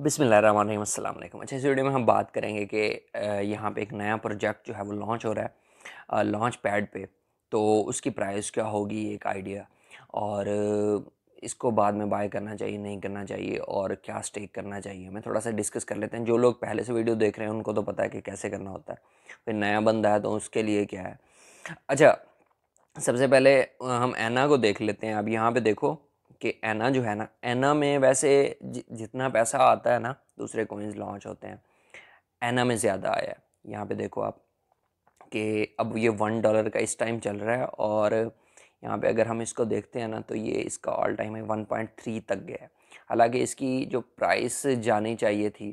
बिसमिल अस्सलाम वालेकुम अच्छा इस वीडियो में हम बात करेंगे कि यहाँ पे एक नया प्रोजेक्ट जो है वो लॉन्च हो रहा है लॉन्च पैड पे तो उसकी प्राइस क्या होगी एक आइडिया और इसको बाद में बाय करना चाहिए नहीं करना चाहिए और क्या स्टेक करना चाहिए हमें थोड़ा सा डिस्कस कर लेते हैं जो लोग पहले से वीडियो देख रहे हैं उनको तो पता है कि कैसे करना होता है फिर नया बंदा है तो उसके लिए क्या है अच्छा सबसे पहले हम एना को देख लेते हैं अब यहाँ पे देखो कि एना जो है ना एना में वैसे जितना पैसा आता है ना दूसरे कोइंस लॉन्च होते हैं एना में ज़्यादा आया है यहाँ पे देखो आप कि अब ये वन डॉलर का इस टाइम चल रहा है और यहाँ पे अगर हम इसको देखते हैं ना तो ये इसका ऑल टाइम है वन पॉइंट थ्री तक गया है हालाँकि इसकी जो प्राइस जानी चाहिए थी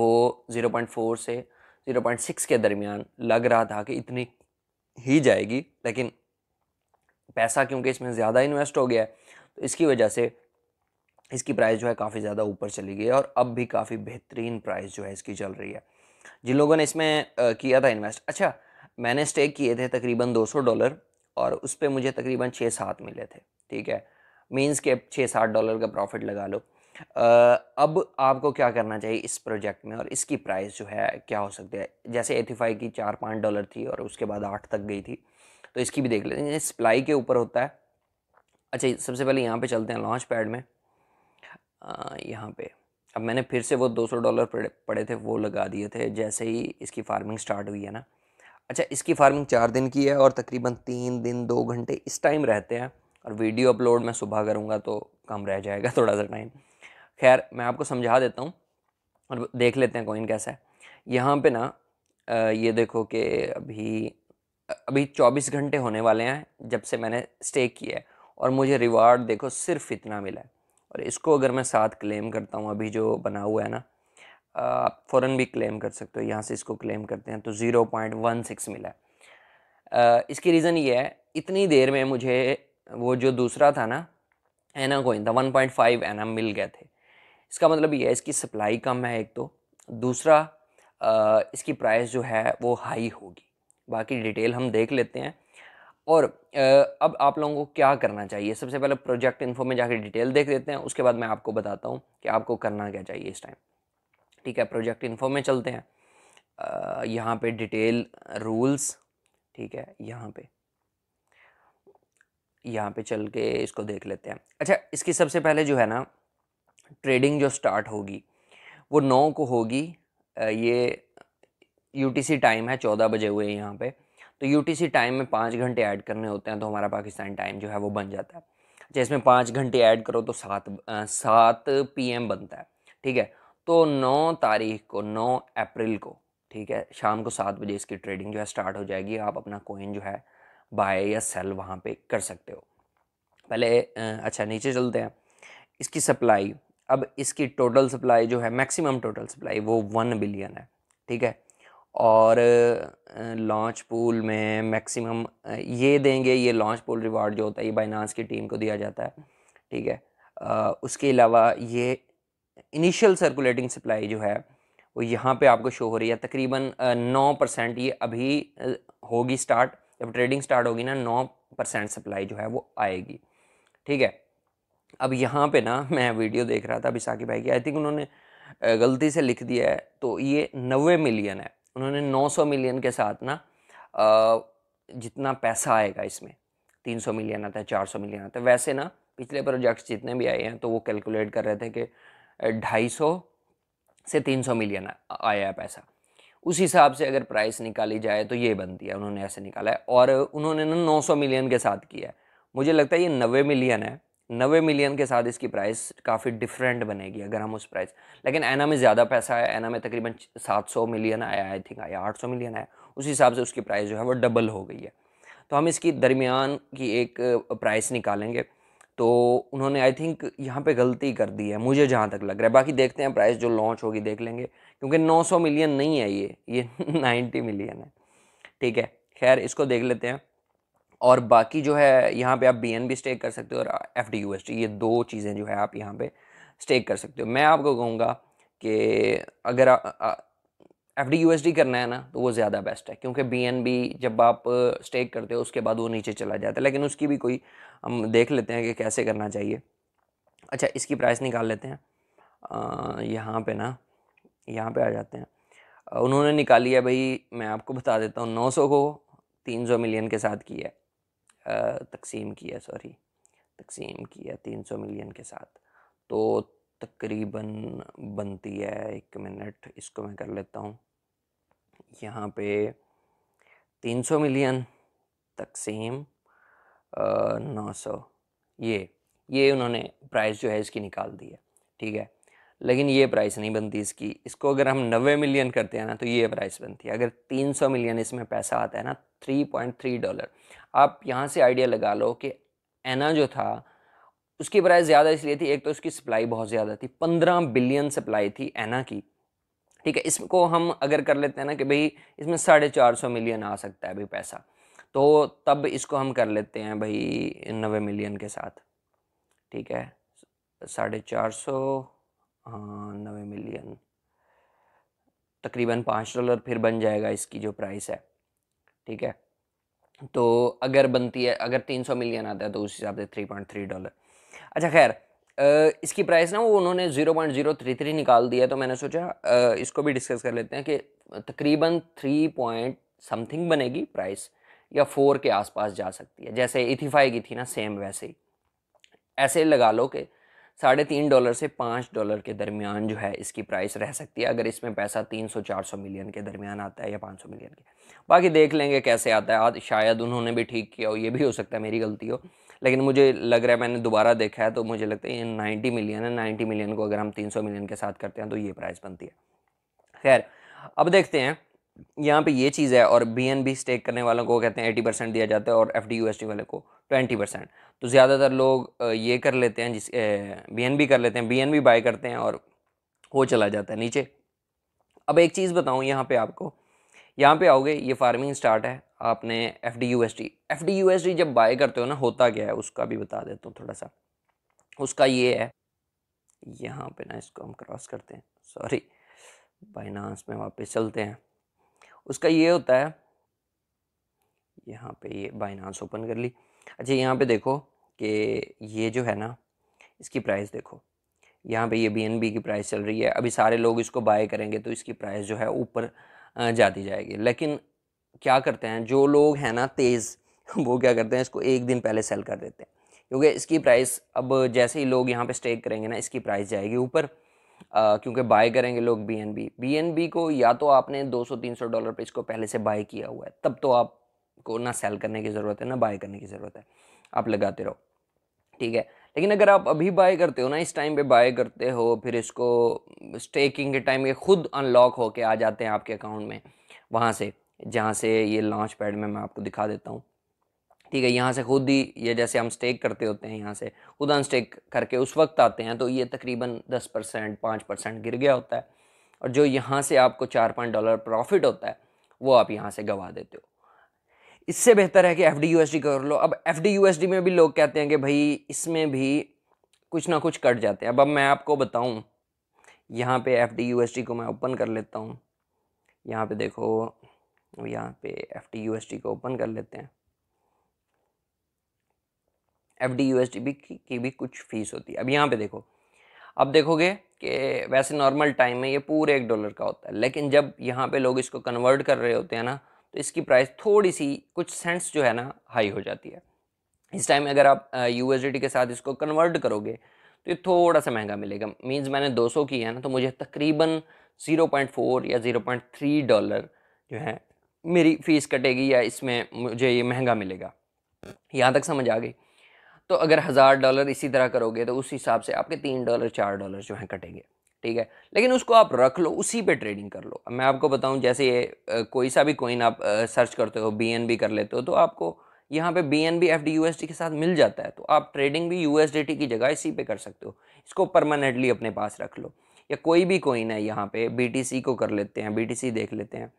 वो ज़ीरो पॉइंट फोर से ज़ीरो पॉइंट सिक्स के दरमियान लग रहा था कि इतनी ही जाएगी लेकिन पैसा क्योंकि इसमें ज़्यादा इन्वेस्ट हो गया है तो इसकी वजह से इसकी प्राइस जो है काफ़ी ज़्यादा ऊपर चली गई है और अब भी काफ़ी बेहतरीन प्राइस जो है इसकी चल रही है जिन लोगों ने इसमें किया था इन्वेस्ट अच्छा मैंने स्टेक किए थे तकरीबन 200 डॉलर और उस पर मुझे तकरीबन छः सात मिले थे ठीक है मीन्स के छः सात डॉलर का प्रॉफिट लगा लो अब आपको क्या करना चाहिए इस प्रोजेक्ट में और इसकी प्राइस जो है क्या हो सकती है जैसे एथिफाई की चार पाँच डॉलर थी और उसके बाद आठ तक गई थी तो इसकी भी देख लेते हैं सप्लाई के ऊपर होता है अच्छा सबसे पहले यहाँ पे चलते हैं लॉन्च पैड में यहाँ पे अब मैंने फिर से वो 200 डॉलर पड़े थे वो लगा दिए थे जैसे ही इसकी फार्मिंग स्टार्ट हुई है ना अच्छा इसकी फार्मिंग चार दिन की है और तकरीबन तीन दिन दो घंटे इस टाइम रहते हैं और वीडियो अपलोड मैं सुबह करूँगा तो कम रह जाएगा थोड़ा सा टाइम खैर मैं आपको समझा देता हूँ और देख लेते हैं कोइन कैसा है यहाँ पर ना ये देखो कि अभी अभी 24 घंटे होने वाले हैं जब से मैंने स्टे किया है और मुझे रिवार्ड देखो सिर्फ इतना मिला है और इसको अगर मैं साथ क्लेम करता हूँ अभी जो बना हुआ है ना आप फ़ौर भी क्लेम कर सकते हो यहाँ से इसको क्लेम करते हैं तो ज़ीरो पॉइंट वन सिक्स मिला है इसकी रीज़न ये है इतनी देर में मुझे वो जो दूसरा था ना एना कोइन था वन पॉइंट फाइव एना मिल गए थे इसका मतलब ये है इसकी सप्लाई कम है एक तो दूसरा आ, इसकी प्राइस जो है वो हाई होगी बाकी डिटेल हम देख लेते हैं और अब आप लोगों को क्या करना चाहिए सबसे पहले प्रोजेक्ट इन्फो में जाकर डिटेल देख लेते हैं उसके बाद मैं आपको बताता हूँ कि आपको करना क्या चाहिए इस टाइम ठीक है प्रोजेक्ट इन्फो में चलते हैं यहाँ पे डिटेल रूल्स ठीक है यहाँ पे यहाँ पे चल के इसको देख लेते हैं अच्छा इसकी सबसे पहले जो है ना ट्रेडिंग जो स्टार्ट होगी वो नौ को होगी ये यूटीसी टाइम है चौदह बजे हुए यहाँ पे तो यू टाइम में पाँच घंटे ऐड करने होते हैं तो हमारा पाकिस्तान टाइम जो है वो बन जाता है जैसे अच्छा, इसमें पाँच घंटे ऐड करो तो सात सात पी बनता है ठीक है तो नौ तारीख को नौ अप्रैल को ठीक है शाम को सात बजे इसकी ट्रेडिंग जो है स्टार्ट हो जाएगी आप अपना कोइन जो है बाय या सेल वहाँ पे कर सकते हो पहले अच्छा नीचे चलते हैं इसकी सप्लाई अब इसकी टोटल सप्लाई जो है मैक्सिमम टोटल सप्लाई वो वन बिलियन है ठीक है और लॉन्च पूल में मैक्सिमम ये देंगे ये लॉन्च पूल रिवार्ड जो होता है ये बाइनांस की टीम को दिया जाता है ठीक है उसके अलावा ये इनिशियल सर्कुलेटिंग सप्लाई जो है वो यहाँ पे आपको शो हो रही है तकरीबन नौ परसेंट ये अभी होगी स्टार्ट जब ट्रेडिंग स्टार्ट होगी ना नौ परसेंट सप्लाई जो है वो आएगी ठीक है अब यहाँ पे ना मैं वीडियो देख रहा था अभी साकिब भाई की आई थिंक उन्होंने गलती से लिख दिया है तो ये नबे मिलियन है उन्होंने 900 मिलियन के साथ ना जितना पैसा आएगा इसमें 300 मिलियन आता है 400 मिलियन आता है वैसे ना पिछले प्रोजेक्ट्स जितने भी आए हैं तो वो कैलकुलेट कर रहे थे कि 250 से 300 मिलियन आया है पैसा उस हिसाब से अगर प्राइस निकाली जाए तो ये बनती है उन्होंने ऐसे निकाला है और उन्होंने ना 900 मिलियन के साथ किया है मुझे लगता है ये नबे मिलियन है नवे मिलियन के साथ इसकी प्राइस काफ़ी डिफरेंट बनेगी अगर हम उस प्राइस लेकिन एना में ज़्यादा पैसा आया एना में तकरीबन 700 मिलियन आया आई थिंक आया 800 मिलियन आया उस हिसाब से उसकी प्राइस जो है वो डबल हो गई है तो हम इसकी दरमियान की एक प्राइस निकालेंगे तो उन्होंने आई थिंक यहाँ पे गलती कर दी है मुझे जहाँ तक लग रहा है बाकी देखते हैं प्राइस जो लॉन्च होगी देख लेंगे क्योंकि 900 मिलियन नहीं है ये ये 90 मिलियन है ठीक है खैर इसको देख लेते हैं और बाकी जो है यहाँ पे आप बी एन बी स्टेक कर सकते हो और F D U S T ये दो चीज़ें जो है आप यहाँ पे स्टेक कर सकते हो मैं आपको कहूँगा कि अगर F D U S D करना है ना तो वो ज़्यादा बेस्ट है क्योंकि बी एन बी जब आप स्टेक करते हो उसके बाद वो नीचे चला जाता है लेकिन उसकी भी कोई हम देख लेते हैं कि कैसे करना चाहिए अच्छा इसकी प्राइस निकाल लेते हैं यहाँ पे ना यहाँ पे आ जाते हैं उन्होंने निकाली है भाई मैं आपको बता देता हूँ 900 को 300 मिलियन के साथ की है तकसीम किया सॉरी तकसीम किया तीन सौ मिलियन के साथ तो तकरीबन बनती है एक मिनट इसको मैं कर लेता हूँ यहाँ पे तीन सौ मिलियन तकसीम नौ सौ ये ये उन्होंने प्राइस जो है इसकी निकाल दी है ठीक है लेकिन ये प्राइस नहीं बनती इसकी इसको अगर हम नब्बे मिलियन करते हैं ना तो ये प्राइस बनती है अगर तीन सौ मिलियन इसमें पैसा आता है ना थ्री पॉइंट थ्री डॉलर आप यहाँ से आइडिया लगा लो कि एना जो था उसकी प्राइस ज़्यादा इसलिए थी एक तो उसकी सप्लाई बहुत ज़्यादा थी पंद्रह बिलियन सप्लाई थी एना की ठीक है इसको हम अगर कर लेते हैं ना कि भाई इसमें साढ़े चार सौ मिलियन आ सकता है अभी पैसा तो तब इसको हम कर लेते हैं भाई नबे मिलियन के साथ ठीक है साढ़े चार सौ हाँ, नवे मिलियन तकरीबन पाँच डॉलर फिर बन जाएगा इसकी जो प्राइस है ठीक है तो अगर बनती है अगर तीन सौ मिलियन आता है तो उस हिसाब से थ्री पॉइंट थ्री डॉलर अच्छा खैर इसकी प्राइस ना वो उन्होंने zero point zero three three निकाल दिया तो मैंने सोचा इसको भी डिस्कस कर लेते हैं कि तकरीबन थ्री पॉइंट समथिंग बनेगी प्राइस या फोर के आसपास जा सकती है जैसे इथिफाई की थी ना सेम वैसे ही ऐसे लगा लो कि साढ़े तीन डॉलर से पाँच डॉलर के दरमियान जो है इसकी प्राइस रह सकती है अगर इसमें पैसा तीन सौ चार सौ मिलियन के दरमियान आता है या पाँच सौ मिलियन के बाकी देख लेंगे कैसे आता है आज शायद उन्होंने भी ठीक किया हो ये भी हो सकता है मेरी गलती हो लेकिन मुझे लग रहा है मैंने दोबारा देखा है तो मुझे लगता है ये नाइन्टी मिलियन है नाइन्टी मिलियन को अगर हम तीन सौ मिलियन के साथ करते हैं तो ये प्राइस बनती है खैर अब देखते हैं यहाँ पे ये चीज़ है और बी एन बी स्टेक करने वालों को कहते हैं एटी परसेंट दिया जाता है और F D U S T वाले को ट्वेंटी परसेंट तो ज़्यादातर लोग ये कर लेते हैं जिस बी एन बी कर लेते हैं बी एन बी बाई करते हैं और वो चला जाता है नीचे अब एक चीज़ बताऊँ यहाँ पे आपको यहाँ पे आओगे ये फार्मिंग स्टार्ट है आपने F D U S T F D U S T जब बाय करते हो ना होता क्या है उसका भी बता देता हूँ थोड़ा सा उसका ये है यहाँ पे ना इसको हम क्रॉस करते हैं सॉरी बाइनांस में वापस चलते हैं उसका ये होता है यहाँ पे ये बाइनांस ओपन कर ली अच्छा यहाँ पे देखो कि ये जो है ना इसकी प्राइस देखो यहाँ पे ये बी की प्राइस चल रही है अभी सारे लोग इसको बाय करेंगे तो इसकी प्राइस जो है ऊपर जाती जाएगी लेकिन क्या करते हैं जो लोग हैं ना तेज़ वो क्या करते हैं इसको एक दिन पहले सेल कर देते हैं क्योंकि इसकी प्राइस अब जैसे ही लोग यहाँ पे स्टेक करेंगे ना इसकी प्राइस जाएगी ऊपर क्योंकि बाय करेंगे लोग B N B B N B को या तो आपने 200-300 डॉलर पे इसको पहले से बाय किया हुआ है तब तो आपको ना सेल करने की ज़रूरत है ना बाय करने की ज़रूरत है आप लगाते रहो ठीक है लेकिन अगर आप अभी बाय करते हो ना इस टाइम पे बाय करते हो फिर इसको स्टेकिंग के टाइम ये खुद अनलॉक होके आ जाते हैं आपके अकाउंट में वहाँ से जहाँ से ये लॉन्च पैड में मैं आपको दिखा देता हूँ ठीक है यहाँ से खुद ही ये जैसे हम स्टेक करते होते हैं यहाँ से खुद अनस्टेक करके उस वक्त आते हैं तो ये तकरीबन दस परसेंट पाँच परसेंट गिर गया होता है और जो यहाँ से आपको चार पाँच डॉलर प्रॉफिट होता है वो आप यहाँ से गंवा देते हो इससे बेहतर है कि एफ डी कर लो अब एफ डी में भी लोग कहते हैं कि भाई इसमें भी कुछ ना कुछ कट जाते हैं अब अब मैं आपको बताऊँ यहाँ पे एफ डी को मैं ओपन कर लेता हूँ यहाँ पे देखो यहाँ पे F T U S T को ओपन कर लेते हैं F D U S D B की भी कुछ फीस होती है अब यहाँ पे देखो अब देखोगे कि वैसे नॉर्मल टाइम में ये पूरे एक डॉलर का होता है लेकिन जब यहाँ पे लोग इसको कन्वर्ट कर रहे होते हैं ना तो इसकी प्राइस थोड़ी सी कुछ सेंट्स जो है ना हाई हो जाती है इस टाइम अगर आप यू एस डी के साथ इसको कन्वर्ट करोगे तो ये थोड़ा सा महंगा मिलेगा मीन्स मैंने 200 की है ना तो मुझे तकरीबन 0.4 या 0.3 डॉलर जो है मेरी फ़ीस कटेगी या इसमें मुझे ये महंगा मिलेगा यहाँ तक समझ आ गई तो अगर हज़ार डॉलर इसी तरह करोगे तो उस हिसाब से आपके तीन डॉलर चार डॉलर जो हैं कटेंगे ठीक है लेकिन उसको आप रख लो उसी पे ट्रेडिंग कर लो मैं आपको बताऊं जैसे ये कोई सा भी कोइन आप सर्च करते हो बी कर लेते हो तो आपको यहाँ पे B N B F D U S के साथ मिल जाता है तो आप ट्रेडिंग भी यू एस डी टी की जगह इसी पे कर सकते हो इसको परमानेंटली अपने पास रख लो या कोई भी कोइन है यहाँ पर बी टी सी को कर लेते हैं बी टी सी देख लेते हैं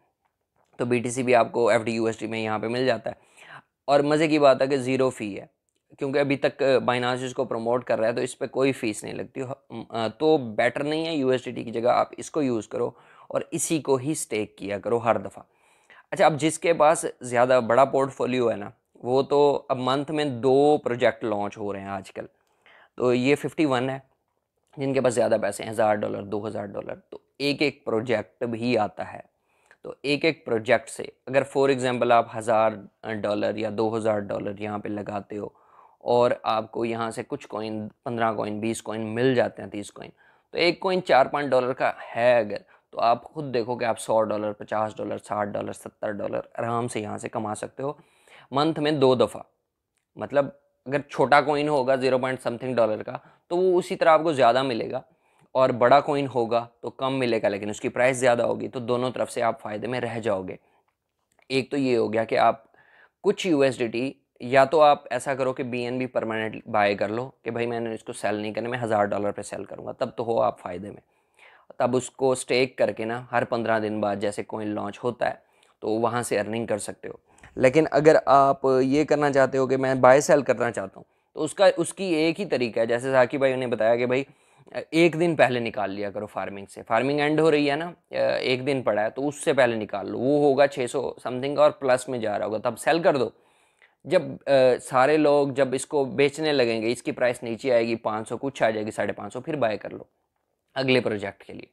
तो बी टी सी भी आपको एफ डी यू एस में यहाँ पर मिल जाता है और मज़े की बात है कि ज़ीरो फ़ी है क्योंकि अभी तक बाइनास इसको प्रमोट कर रहा है तो इस पर कोई फ़ीस नहीं लगती तो बेटर नहीं है यू की जगह आप इसको यूज़ करो और इसी को ही स्टेक किया करो हर दफ़ा अच्छा अब जिसके पास ज़्यादा बड़ा पोर्टफोलियो है ना वो तो अब मंथ में दो प्रोजेक्ट लॉन्च हो रहे हैं आजकल तो ये फिफ्टी वन है जिनके पास ज़्यादा पैसे हैं हज़ार डॉलर दो हज़ार डॉलर तो एक एक प्रोजेक्ट भी आता है तो एक एक प्रोजेक्ट से अगर फॉर एग्जांपल आप हज़ार डॉलर या दो हज़ार डॉलर यहाँ पे लगाते हो और आपको यहाँ से कुछ कॉइन पंद्रह कॉइन बीस कॉइन मिल जाते हैं तीस कॉइन तो एक कॉइन चार पाँच डॉलर का है अगर तो आप खुद देखो कि आप सौ डॉलर पचास डॉलर साठ डॉलर सत्तर डॉलर आराम से यहाँ से कमा सकते हो मंथ में दो दफ़ा मतलब अगर छोटा कॉइन होगा ज़ीरो पॉइंट समथिंग डॉलर का तो वो उसी तरह आपको ज़्यादा मिलेगा और बड़ा कॉइन होगा तो कम मिलेगा लेकिन उसकी प्राइस ज़्यादा होगी तो दोनों तरफ से आप फ़ायदे में रह जाओगे एक तो ये हो गया कि आप कुछ यू या तो आप ऐसा करो कि B N B permanent buy कर लो कि भाई मैंने इसको सेल नहीं करना मैं हज़ार डॉलर पे सेल करूँगा तब तो हो आप फ़ायदे में तब उसको स्टेक करके ना हर पंद्रह दिन बाद जैसे कोइन लॉन्च होता है तो वहाँ से अर्निंग कर सकते हो लेकिन अगर आप ये करना चाहते हो कि मैं बाय सेल करना चाहता हूँ तो उसका उसकी एक ही तरीका है जैसे साकी भाई ने बताया कि भाई एक दिन पहले निकाल लिया करो फार्मिंग से फार्मिंग एंड हो रही है ना एक दिन पड़ा है तो उससे पहले निकाल लो वो होगा 600 समथिंग और प्लस में जा रहा होगा तब सेल कर दो जब आ, सारे लोग जब इसको बेचने लगेंगे इसकी प्राइस नीचे आएगी पाँच सौ कुछ आ जाएगी साढ़े पाँच सौ फिर बाय कर लो अगले प्रोजेक्ट के लिए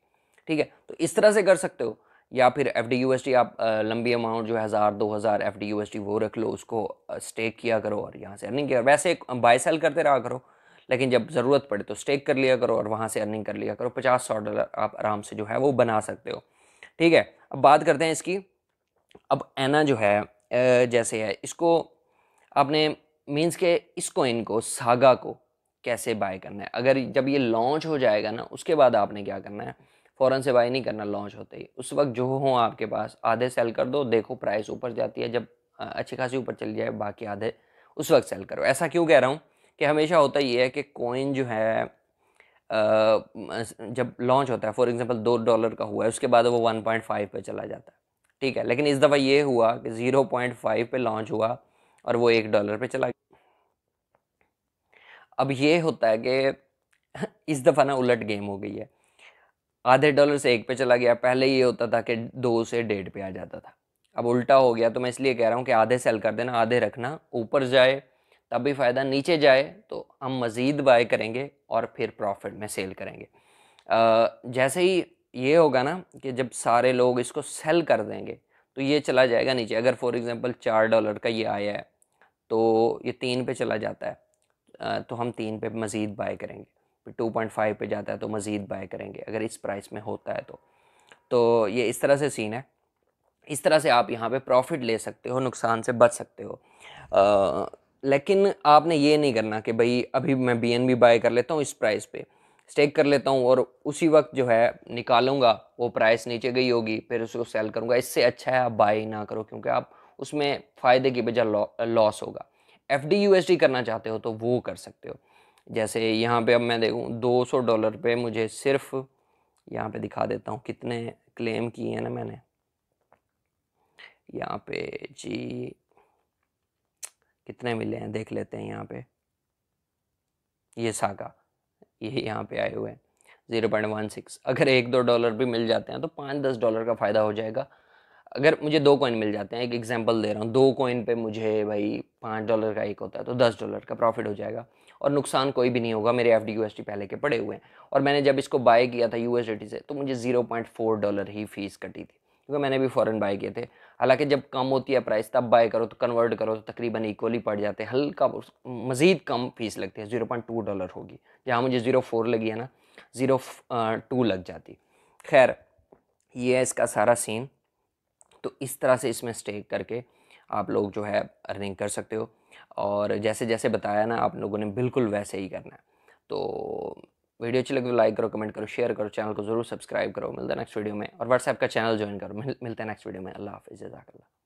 ठीक है तो इस तरह से कर सकते हो या फिर F D U S T आप लंबी अमाउंट जो है हज़ार दो हज़ार F D U S T वो रख लो उसको स्टेक किया करो और यहाँ से अर्निंग किया वैसे बाय सेल करते रहा करो लेकिन जब ज़रूरत पड़े तो स्टेक कर लिया करो और वहाँ से अर्निंग कर लिया करो पचास सौ डॉलर आप आराम से जो है वो बना सकते हो ठीक है अब बात करते हैं इसकी अब एना जो है जैसे है इसको आपने मीन्स के इस कोइन को सागा को कैसे बाय करना है अगर जब ये लॉन्च हो जाएगा ना उसके बाद आपने क्या करना है फ़ौरन से बाई नहीं करना लॉन्च होते ही उस वक्त जो हो आपके पास आधे सेल कर दो देखो प्राइस ऊपर जाती है जब अच्छी खासी ऊपर चली जाए बाकी आधे उस वक्त सेल करो ऐसा क्यों कह रहा हूँ कि हमेशा होता ये है कि कोइन जो है जब लॉन्च होता है फॉर एग्ज़ाम्पल दो डॉलर का हुआ है उसके बाद वो वन पॉइंट फाइव पर चला जाता है ठीक है लेकिन इस दफ़ा ये हुआ कि ज़ीरो पॉइंट फाइव पर लॉन्च हुआ और वो एक डॉलर पे चला गया अब ये होता है कि इस दफ़ा ना उलट गेम हो गई है आधे डॉलर से एक पे चला गया पहले ये होता था कि दो से डेढ़ पे आ जाता था अब उल्टा हो गया तो मैं इसलिए कह रहा हूँ कि आधे सेल कर देना आधे रखना ऊपर जाए तब भी फ़ायदा नीचे जाए तो हम मज़ीद बाय करेंगे और फिर प्रॉफिट में सेल करेंगे जैसे ही ये होगा ना कि जब सारे लोग इसको सेल कर देंगे तो ये चला जाएगा नीचे अगर फॉर एग्ज़ाम्पल चार डॉलर का ये आया है तो ये तीन पे चला जाता है तो हम तीन पे मज़ीद बाय करेंगे फिर टू पॉइंट फाइव पर जाता है तो मज़ीद बाय करेंगे अगर इस प्राइस में होता है तो तो ये इस तरह से सीन है इस तरह से आप यहाँ पे प्रॉफिट ले सकते हो नुकसान से बच सकते हो आ, लेकिन आपने ये नहीं करना कि भाई अभी मैं बी एन बी बाय कर लेता हूँ इस प्राइस पर स्टेक कर लेता हूँ और उसी वक्त जो है निकालूंगा वो प्राइस नीचे गई होगी फिर उसको सेल करूँगा इससे अच्छा है आप बाई ना करो क्योंकि आप उसमें फ़ायदे की बजाय लॉस होगा एफ डी करना चाहते हो तो वो कर सकते हो जैसे यहाँ पे अब मैं देखूँ 200 डॉलर पे मुझे सिर्फ यहाँ पे दिखा देता हूँ कितने क्लेम किए हैं ना मैंने यहाँ पे जी कितने मिले हैं देख लेते हैं यहाँ पे ये सागा ये यहाँ पे आए हुए हैं ज़ीरो पॉइंट वन सिक्स अगर एक दो डॉलर भी मिल जाते हैं तो पाँच दस डॉलर का फ़ायदा हो जाएगा अगर मुझे दो कॉइन मिल जाते हैं एक एग्जांपल दे रहा हूँ दो कॉइन पे मुझे भाई पाँच डॉलर का एक होता है तो दस डॉलर का प्रॉफिट हो जाएगा और नुकसान कोई भी नहीं होगा मेरे एफ डी पहले के पड़े हुए हैं और मैंने जब इसको बाय किया था यू से तो मुझे ज़ीरो पॉइंट फोर डॉलर ही फीस कटी थी क्योंकि मैंने भी फ़ॉरन बाय किए थे हालांकि जब कम होती है प्राइस तब बाय करो तो कन्वर्ट करो तो तकरीबन इक्वली पड़ जाते हैं हल्का मज़ीद कम फीस लगती है ज़ीरो पॉइंट टू डॉलर होगी जहाँ मुझे ज़ीरो फोर लगी है ना ज़ीरो टू uh, लग जाती खैर ये है इसका सारा सीन तो इस तरह से इसमें स्टे करके आप लोग जो है अर्निंग कर सकते हो और जैसे जैसे बताया ना आप लोगों ने बिल्कुल वैसे ही करना है तो वीडियो अच्छी लगी तो लाइक करो कमेंट करो शेयर करो चैनल को जरूर सब्सक्राइब करो मिलता है नेक्स्ट वीडियो में और व्हाट्सएप का चैनल ज्वाइन करो मिल, मिलते हैं नेक्स्ट वीडियो में अल्लाह हाफिज़ जजाकल्ला